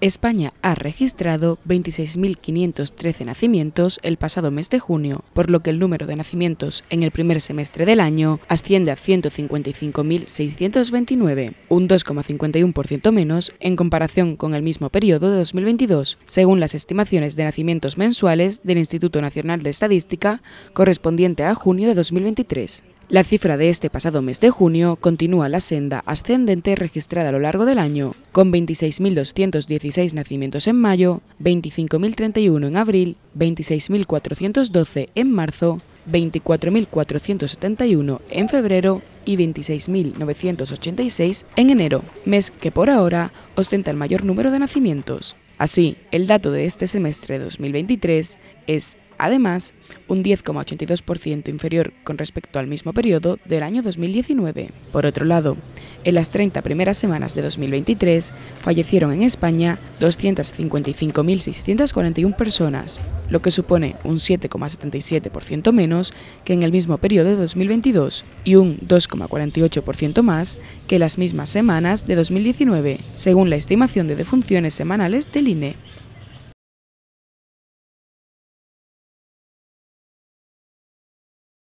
España ha registrado 26.513 nacimientos el pasado mes de junio, por lo que el número de nacimientos en el primer semestre del año asciende a 155.629, un 2,51% menos en comparación con el mismo periodo de 2022, según las estimaciones de nacimientos mensuales del Instituto Nacional de Estadística correspondiente a junio de 2023. La cifra de este pasado mes de junio continúa la senda ascendente registrada a lo largo del año, con 26.216 nacimientos en mayo, 25.031 en abril, 26.412 en marzo, 24.471 en febrero y 26.986 en enero, mes que por ahora ostenta el mayor número de nacimientos. Así, el dato de este semestre 2023 es Además, un 10,82% inferior con respecto al mismo periodo del año 2019. Por otro lado, en las 30 primeras semanas de 2023 fallecieron en España 255.641 personas, lo que supone un 7,77% menos que en el mismo periodo de 2022 y un 2,48% más que las mismas semanas de 2019, según la estimación de defunciones semanales del INE.